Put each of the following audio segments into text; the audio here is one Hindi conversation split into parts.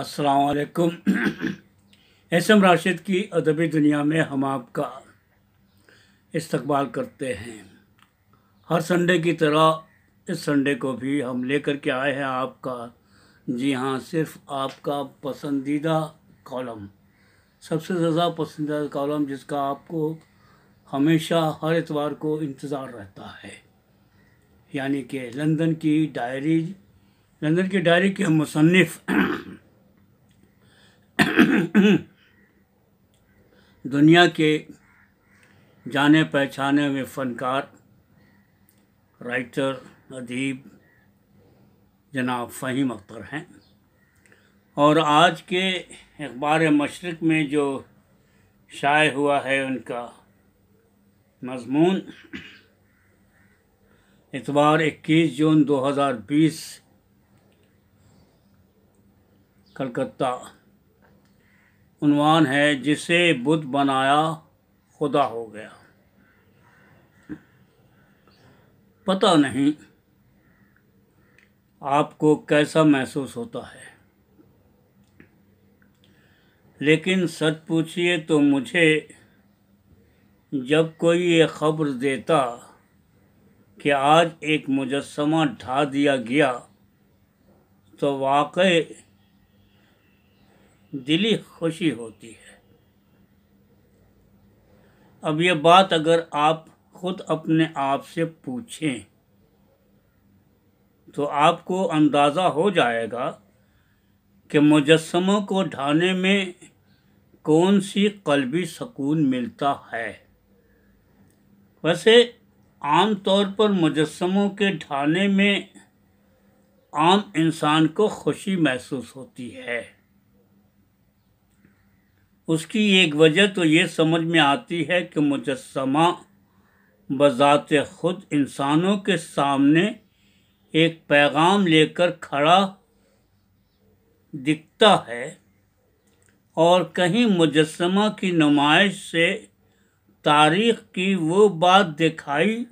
असलकुम एसम राशिद की अदबी दुनिया में हम आपका इस्तकबाल करते हैं हर संडे की तरह इस संडे को भी हम लेकर के आए हैं आपका जी हाँ सिर्फ आपका पसंदीदा कॉलम सबसे ज़्यादा पसंदीदा कॉलम जिसका आपको हमेशा हर इतवार को इंतज़ार रहता है यानी कि लंदन की डायरी लंदन की डायरी के मुसनफ़ दुनिया के जाने पहचाने हुए फनकार राइटर अदीब जनाब फ़हीम अख्तर हैं और आज के अखबार मशरक़ में जो शाये हुआ है उनका मजमून इतवार 21 जून 2020 कलकत्ता उनवान है जिसे बुद्ध बनाया खुदा हो गया पता नहीं आपको कैसा महसूस होता है लेकिन सच पूछिए तो मुझे जब कोई ये खबर देता कि आज एक मुजस्मा ढा दिया गया तो वाकई दिली खुशी होती है अब ये बात अगर आप खुद अपने आप से पूछें तो आपको अंदाज़ा हो जाएगा कि मुजस्मों को ढाने में कौन सी कलबी सकून मिलता है वैसे आम तौर पर मुजस्मों के ढाने में आम इंसान को खुशी महसूस होती है उसकी एक वजह तो ये समझ में आती है कि मुजस्मा बज़ात ख़ुद इंसानों के सामने एक पैगाम लेकर खड़ा दिखता है और कहीं मुजस्मा की नुमाइश से तारीख़ की वो बात दिखाई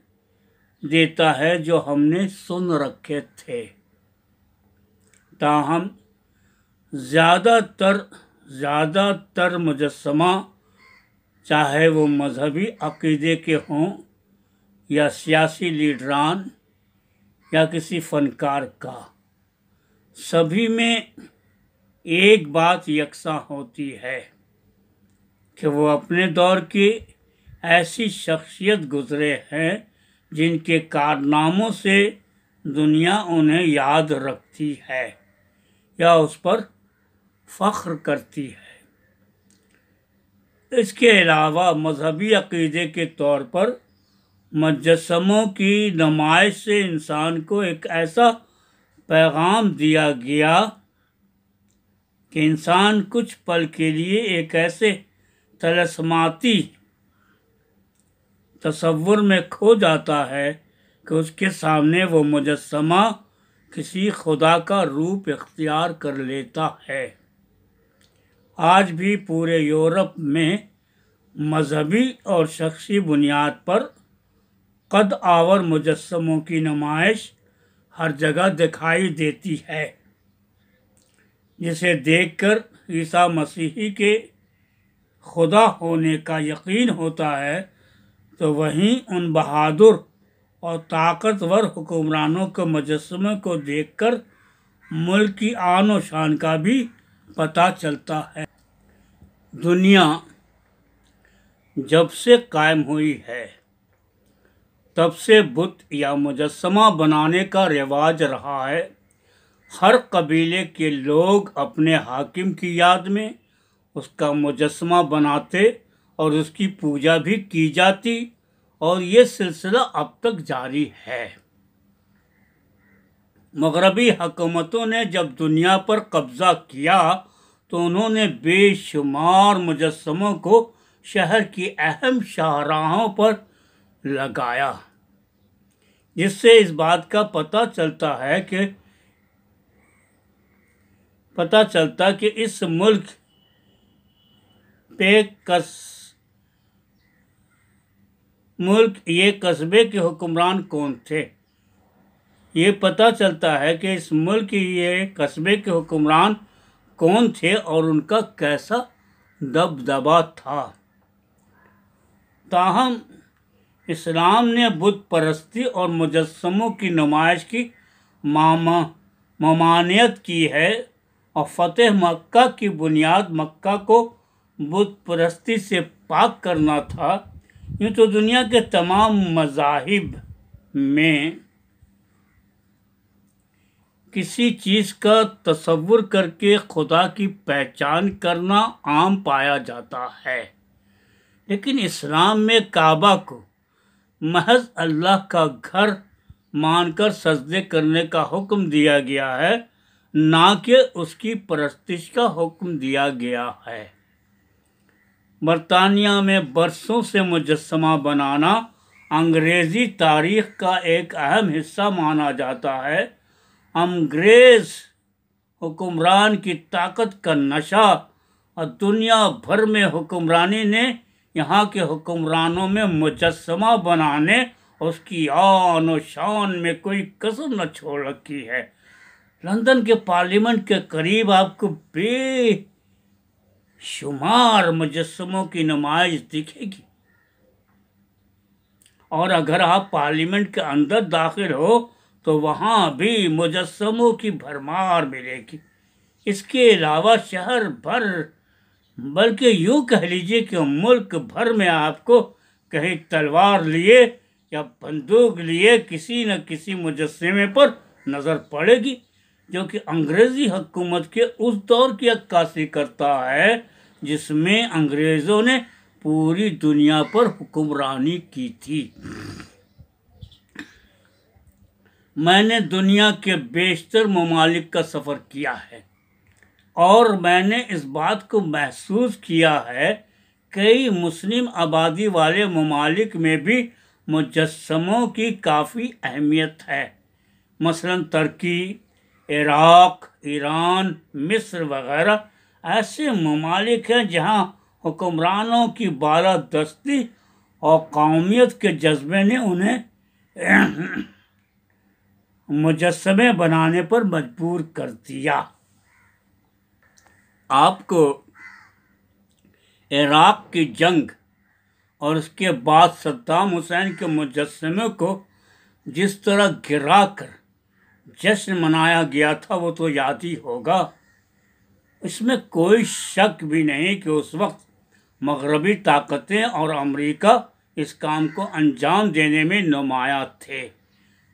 देता है जो हमने सुन रखे थे ताहम ज़्यादातर ज़्यादातर मुजस्मा चाहे वो मजहबी अकीदे के हों या सियासी लीडरान या किसी फनकार का सभी में एक बात यकसा होती है कि वो अपने दौर की ऐसी शख्सियत गुजरे हैं जिनके कारनामों से दुनिया उन्हें याद रखती है या उस पर फ़ख्र करती है इसके अलावा मजहबी अकीदे के तौर पर मुजस्मों की नुमाइश से इंसान को एक ऐसा पैगाम दिया गया कि इंसान कुछ पल के लिए एक ऐसे तलस्माती तस्वुर में खो जाता है कि उसके सामने वो मुजस्मा किसी खुदा का रूप इख्तियार कर लेता है आज भी पूरे यूरोप में मजहबी और शख्सी बुनियाद पर कद आवर मुजस्मों की नुमाइश हर जगह दिखाई देती है जिसे देखकर ईसा मसीही के खुदा होने का यकीन होता है तो वहीं उन बहादुर और ताकतवर हुक्मरानों के मुजस्मे को देखकर मुल्क की आन शान का भी पता चलता है दुनिया जब से कायम हुई है तब से बुत या मुजस्मा बनाने का रिवाज रहा है हर कबीले के लोग अपने हाकिम की याद में उसका मुजस्मा बनाते और उसकी पूजा भी की जाती और ये सिलसिला अब तक जारी है मगरबी हकूमतों ने जब दुनिया पर कब्ज़ा किया तो उन्होंने बेशुमार मुजस्मों को शहर की अहम शाहराहों पर लगाया जिससे इस बात का पता चलता है कि पता चलता कि इस मुल्क पे कस मुल्क ये कस्बे के हुक्मरान कौन थे ये पता चलता है कि इस मुल्क ये कस्बे के हुक्मरान कौन थे और उनका कैसा दबदबा था ताहम इस्लाम ने बुद्ध परस्ती और मुजस्मों की नुमाइश की मामा ममानियत की है और फतेह मक्का की बुनियाद मक्का को बुद्ध परस्ती से पाक करना था यूँ तो दुनिया के तमाम मजाहिब में किसी चीज़ का तस्वुर करके खुदा की पहचान करना आम पाया जाता है लेकिन इस्लाम में काबा को महज अल्लाह का घर मानकर सजदे करने का हुक्म दिया गया है ना कि उसकी परस्तिश का हुक्म दिया गया है बरतानिया में बरसों से मुजस्मा बनाना अंग्रेज़ी तारीख का एक अहम हिस्सा माना जाता है अंग्रेज हुक्मरान की ताकत का नशा और दुनिया भर में हुक्मरानी ने यहाँ के हुक्मरानों में मुजस्मा बनाने उसकी आन और शान में कोई कसर न छोड़ रखी है लंदन के पार्लियामेंट के करीब आपको बेशुमार मुजस्मों की नुमाइश दिखेगी और अगर आप पार्लियामेंट के अंदर दाखिल हो तो वहाँ भी मुजस्मों की भरमार मिलेगी इसके अलावा शहर भर बल्कि यूँ कह लीजिए कि मुल्क भर में आपको कहीं तलवार लिए या बंदूक लिए किसी न किसी मुजस्मे पर नज़र पड़ेगी जो कि अंग्रेज़ी हुकूमत के उस दौर की अक्कासी करता है जिसमें अंग्रेज़ों ने पूरी दुनिया पर हुक्मरानी की थी मैंने दुनिया के बेशतर ममालिक का सफ़र किया है और मैंने इस बात को महसूस किया है कई मुस्लिम आबादी वाले ममालिक में भी मुजस्मों की काफ़ी अहमियत है मसलन तुर्की इराक़ ईरान मिस्र वगैरह ऐसे ममालिक हैं जहाँ हुक्मरानों की बाला दस्ती और कौमियत के जज्बे ने उन्हें मुजस्मे बनाने पर मजबूर कर दिया आपको इराक की जंग और उसके बाद सद्दाम हुसैन के मुजस्मे को जिस तरह गिरा कर जश्न मनाया गया था वो तो याद ही होगा इसमें कोई शक भी नहीं कि उस वक्त मगरबी ताकतें और अमेरिका इस काम को अंजाम देने में नुमाया थे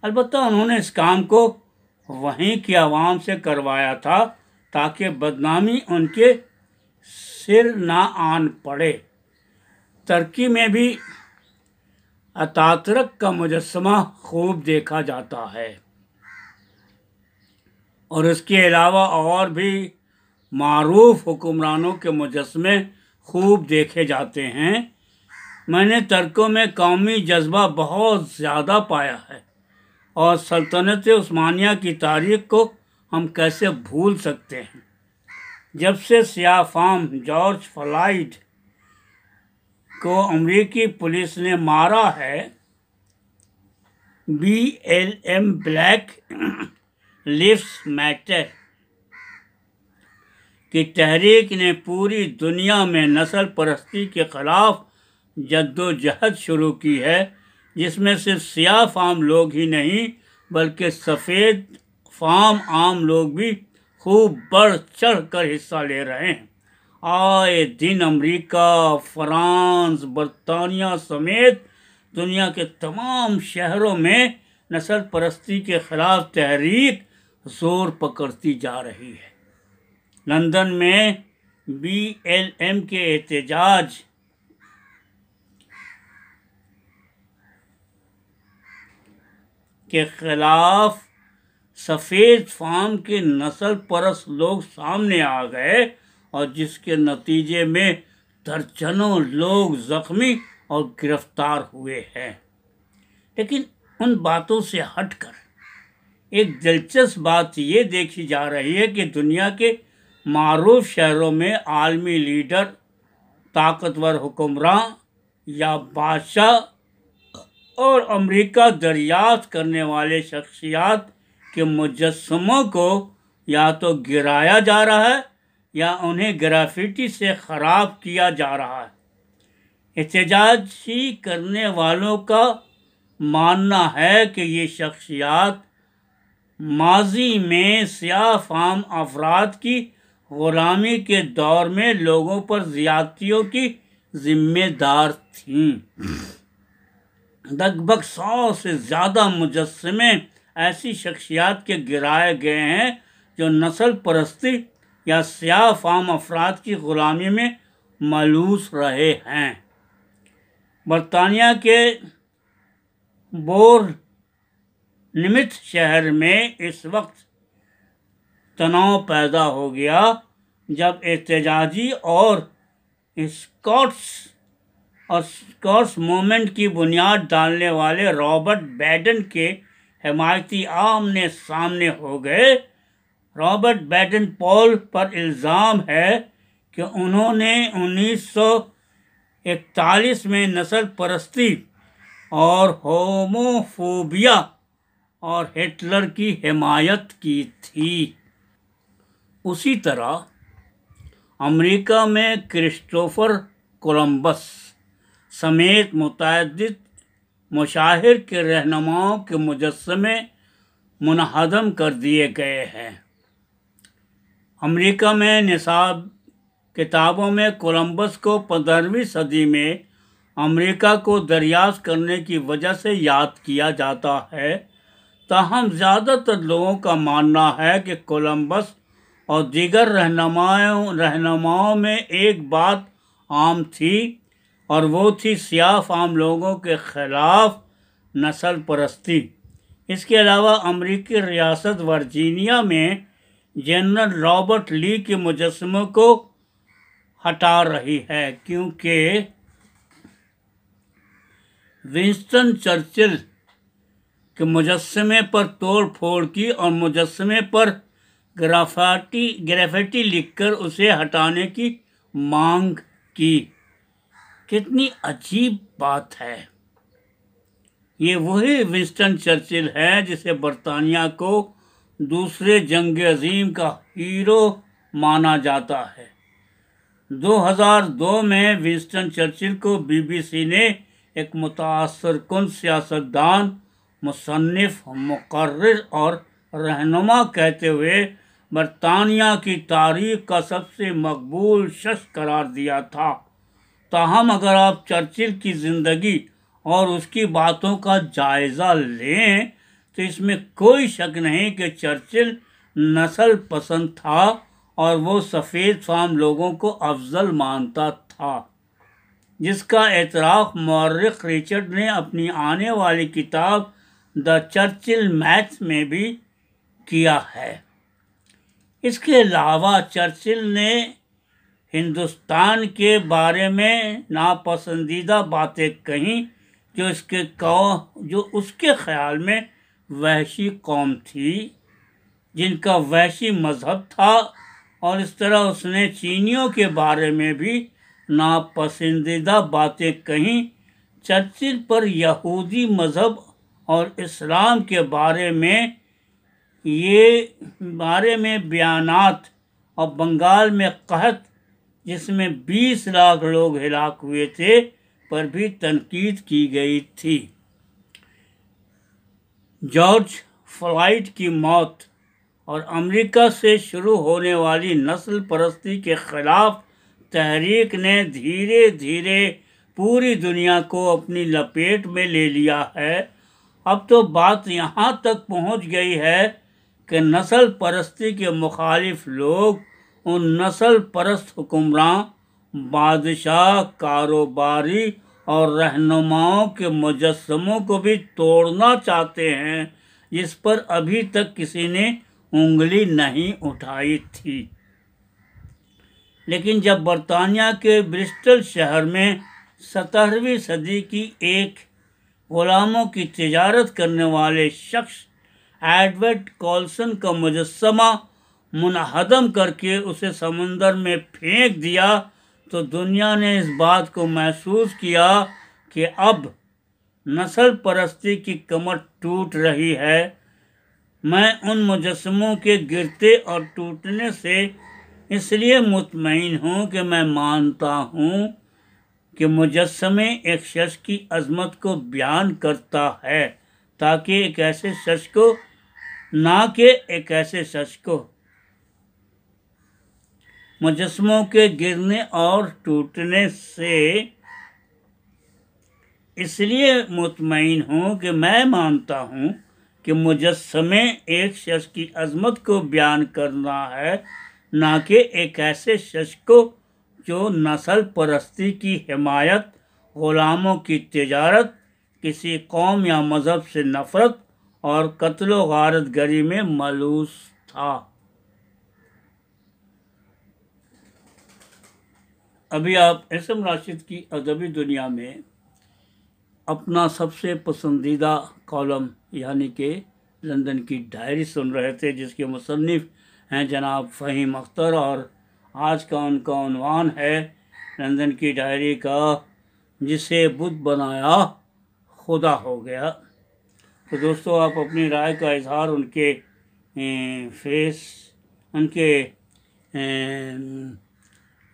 अलबत् उन्होंने इस काम को वहीं की आवाम से करवाया था ताकि बदनामी उनके सिर ना आन पड़े तर्की में भी अतातरक का मुजस्मा खूब देखा जाता है और इसके अलावा और भी मरूफ हुक्मरानों के मुजस्मे खूब देखे जाते हैं मैंने तर्कों में कौमी जज्बा बहुत ज़्यादा पाया है और सल्तनत उस्मानिया की तारीख को हम कैसे भूल सकते हैं जब से सियाफाम जॉर्ज फ्लाइड को अमरीकी पुलिस ने मारा है B L M black lives matter की तहरीक ने पूरी दुनिया में नस्ल परस्ती के ख़िलाफ़ जद्दोजहद शुरू की है जिसमें से सियाह फाम लोग ही नहीं बल्कि सफ़ेद फाम आम लोग भी खूब बढ़ चढ़ कर हिस्सा ले रहे हैं आए दिन अमेरिका, फ्रांस बरतानिया समेत दुनिया के तमाम शहरों में नसल परस्ती के ख़िलाफ़ तहरीक ज़ोर पकड़ती जा रही है लंदन में बी एल एम के एहतजाज के खिलाफ सफ़ेद फाम के नस्ल परस लोग सामने आ गए और जिसके नतीजे में दर्जनों लोग जख्मी और गिरफ्तार हुए हैं लेकिन उन बातों से हटकर एक दिलचस्प बात ये देखी जा रही है कि दुनिया के मरूफ शहरों में आलमी लीडर ताकतवर हुक्मरान या बादशाह और अमेरिका दरियाफ्त करने वाले शख्सियात के मुजस्मों को या तो गिराया जा रहा है या उन्हें ग्राफिटी से ख़राब किया जा रहा है एहतजाजी करने वालों का मानना है कि ये शख्सियात माजी में सयाह फाम अफराद की ग़ुलामी के दौर में लोगों पर ज़्यादतियों की ज़िम्मेदार थीं लगभग सौ से ज़्यादा मुजस्मे ऐसी शख्सियात के गिराए गए हैं जो नस्ल परस्ती या सियाह फाम अफराद की ग़ुलामी में मलूस रहे हैं बरतानिया के बोर निमित शहर में इस वक्त तनाव पैदा हो गया जब एहतजाजी और स्कॉट्स स्कॉर्स मोमेंट की बुनियाद डालने वाले रॉबर्ट बैडन के हमायती आमने सामने हो गए रॉबर्ट बैडन पॉल पर इल्ज़ाम है कि उन्होंने 1941 में नस्ल परस्ती और होमोफोबिया और हिटलर की हिमायत की थी उसी तरह अमेरिका में क्रिस्टोफर कोलंबस समेत मुतद मुशाहिर के रहनुमाओं के मुजस्मे मुनहदम कर दिए गए हैं अमेरिका में निसाब किताबों में कोलंबस को पंद्रहवीं सदी में अमेरिका को दरियाफ्त करने की वजह से याद किया जाता है ताहम ज़्यादातर लोगों का मानना है कि कोलंबस और दीगर रहनुमाओं रहनुमाओं में एक बात आम थी और वो थी सियाफ आम लोगों के ख़िलाफ़ नस्ल परस्ती इसके अलावा अमरीकी रियासत वर्जीनिया में जनरल रॉबर्ट ली के मुजस्मों को हटा रही है क्योंकि विंस्टन चर्चिल के मुजस्मे पर तोड़ फोड़ की और मुजस्मे पर ग्राफाटी ग्रेफिटी लिखकर उसे हटाने की मांग की कितनी अजीब बात है ये वही विंस्टन चर्चिल है जिसे बरतानिया को दूसरे जंग अजीम का हीरो माना जाता है 2002 में विंस्टन चर्चिल को बीबीसी ने एक मुतासर कन सियासतदान मुसनफ़ मकर और रहनुमा कहते हुए बरतानिया की तारीख का सबसे मकबूल शख्स करार दिया था ताहम अगर आप चर्चिल की ज़िंदगी और उसकी बातों का जायज़ा लें तो इसमें कोई शक नहीं कि चर्चिल नस्ल पसंद था और वो सफ़ेद फाम लोगों को अफजल मानता था जिसका एतराफ़ मौरख रिचर्ड ने अपनी आने वाली किताब द चर्चिल मैथ में भी किया है इसके अलावा चर्चिल ने हिंदुस्तान के बारे में नापसंदीदा बातें कहीं जो इसके कौ जो उसके ख्याल में वहशी कौम थी जिनका वहशी मज़हब था और इस तरह उसने चीनियों के बारे में भी नापसंदीदा बातें कहीं चर्चिल पर यहूदी मज़हब और इस्लाम के बारे में ये बारे में बयानात और बंगाल में कहत जिसमें 20 लाख लोग हिलाक हुए थे पर भी तनकीद की गई थी जॉर्ज फ्लाइट की मौत और अमेरिका से शुरू होने वाली नस्ल परस्ती के खिलाफ तहरीक ने धीरे धीरे पूरी दुनिया को अपनी लपेट में ले लिया है अब तो बात यहाँ तक पहुँच गई है कि नस्ल परस्ती के मुखालिफ लोग और नस्ल परस्त हुक्मरान बादशाह कारोबारी और रहनुमाओं के मुजस्मों को भी तोड़ना चाहते हैं जिस पर अभी तक किसी ने उंगली नहीं उठाई थी लेकिन जब बरतानिया के ब्रिस्टल शहर में सतरहवीं सदी की एक गुलामों की तजारत करने वाले शख्स एडवर्ड कॉल्सन का मुजस्मा मुनहदम करके उसे समंदर में फेंक दिया तो दुनिया ने इस बात को महसूस किया कि अब नस्ल परस्ती की कमर टूट रही है मैं उन मुजस्मों के गिरते और टूटने से इसलिए मुतमिन हूँ कि मैं मानता हूँ कि मुजस्मे एक शख्स की अजमत को बयान करता है ताकि एक ऐसे शख्स को ना कि एक ऐसे शख्स को मुजस्मों के गिरने और टूटने से इसलिए मुतमिन हूँ कि मैं मानता हूँ कि मुजस्मे एक शख्स की अजमत को बयान करना है ना कि एक ऐसे शख्स को जो नस्ल परस्ती की हमायत ग़ुलामों की तजारत किसी कौम या मज़हब से नफ़रत और कत्ल गारत गरी में मलूस था अभी आप एस एम राशिद की अदबी दुनिया में अपना सबसे पसंदीदा कॉलम यानी कि लंदन की डायरी सुन रहे थे जिसके मुसनफ़ हैं जनाब फ़हीम अख्तर और आज का उनका उनवान है लंदन की डायरी का जिसे बुद्ध बनाया खुदा हो गया तो दोस्तों आप अपनी राय का इजहार उनके फेस उनके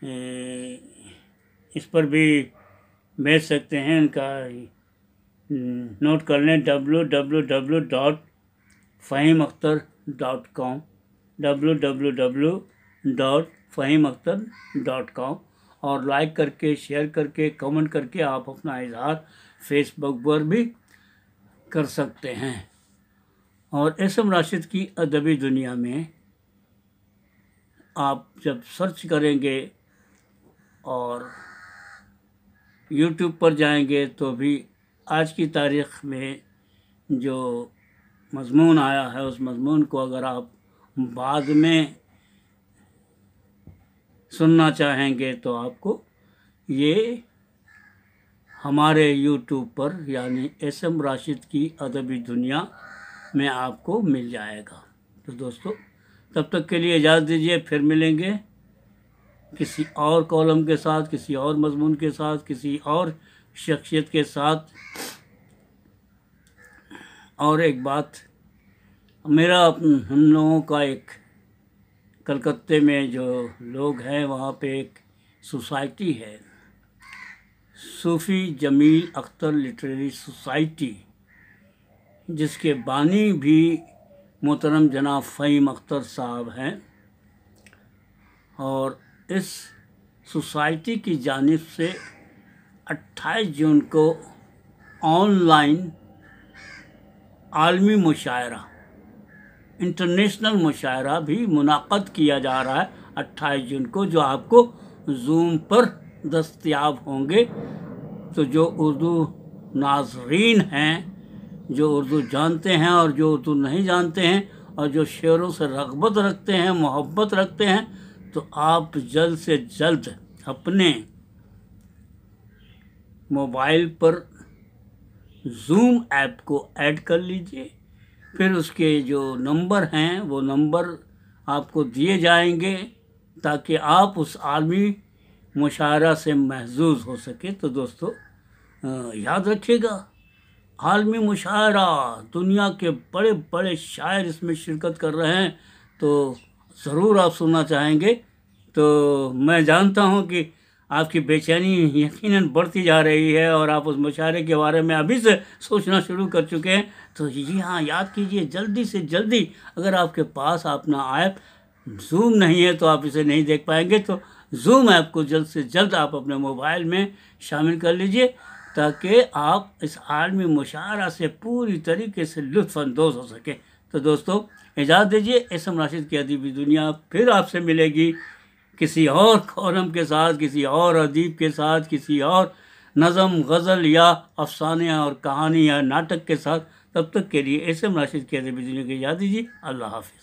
इस पर भी भेज सकते हैं इनका नोट कर लें W W W dot Faheem Akhtar dot com W W W dot Faheem Akhtar dot com और लाइक करके शेयर करके कमेंट करके आप अपना इजहार फेसबुक पर भी कर सकते हैं और एस एम राशिद की अदबी दुनिया में आप जब सर्च करेंगे और यूट्यूब पर जाएंगे तो भी आज की तारीख़ में जो मजमून आया है उस मजमून को अगर आप बाद में सुनना चाहेंगे तो आपको ये हमारे यूट्यूब पर यानी एस एम राशिद की अदबी दुनिया में आपको मिल जाएगा तो दोस्तों तब तक के लिए इजाज़त दीजिए फिर मिलेंगे किसी और कॉलम के साथ किसी और मजमून के साथ किसी और शख्सियत के साथ और एक बात मेरा हम लोगों का एक कलकत्ते में जो लोग हैं वहाँ पे एक सोसाइटी है सूफ़ी जमील अख्तर लिटरेरी सोसाइटी जिसके बानी भी मोहतरम जनाब फ़हीम अख्तर साहब हैं और इस सोसाइटी की जानिब से 28 जून को ऑनलाइन आलमी मुशायरा इंटरनेशनल मुशायरा भी मुनद किया जा रहा है 28 जून को जो आपको जूम पर दस्तियाब होंगे तो जो उर्दू नाजरीन हैं जो उर्दू जानते हैं और जो उर्दू नहीं जानते हैं और जो शेरों से रगबत रखते हैं मोहब्बत रखते हैं तो आप जल्द से जल्द अपने मोबाइल पर जूम ऐप को ऐड कर लीजिए फिर उसके जो नंबर हैं वो नंबर आपको दिए जाएंगे ताकि आप उस आलमी मुशारा से महजूज हो सके तो दोस्तों याद रखिएगा आलमी मुशारा दुनिया के बड़े बड़े शायर इसमें शिरकत कर रहे हैं तो ज़रूर आप सुनना चाहेंगे तो मैं जानता हूँ कि आपकी बेचैनी यकीनन बढ़ती जा रही है और आप उस मुशारे के बारे में अभी से सोचना शुरू कर चुके हैं तो जी हाँ याद कीजिए जल्दी से जल्दी अगर आपके पास अपना ऐप जूम नहीं है तो आप इसे नहीं देख पाएंगे तो जूम ऐप को जल्द से जल्द आप अपने मोबाइल में शामिल कर लीजिए ताकि आप इस आलमी मुशारा से पूरी तरीके से लुत्फानंदोज़ हो सकें तो दोस्तों इजाज़त दीजिए इस एम राशिद की अदीबी दुनिया फिर आपसे मिलेगी किसी और कॉलम के साथ किसी और अदीब के साथ किसी और नज़म गज़ल या अफसाने और कहानी या नाटक के साथ तब तक के लिए ऐसे एम की अदबी दुनिया की याद दीजिए अल्लाह हाफि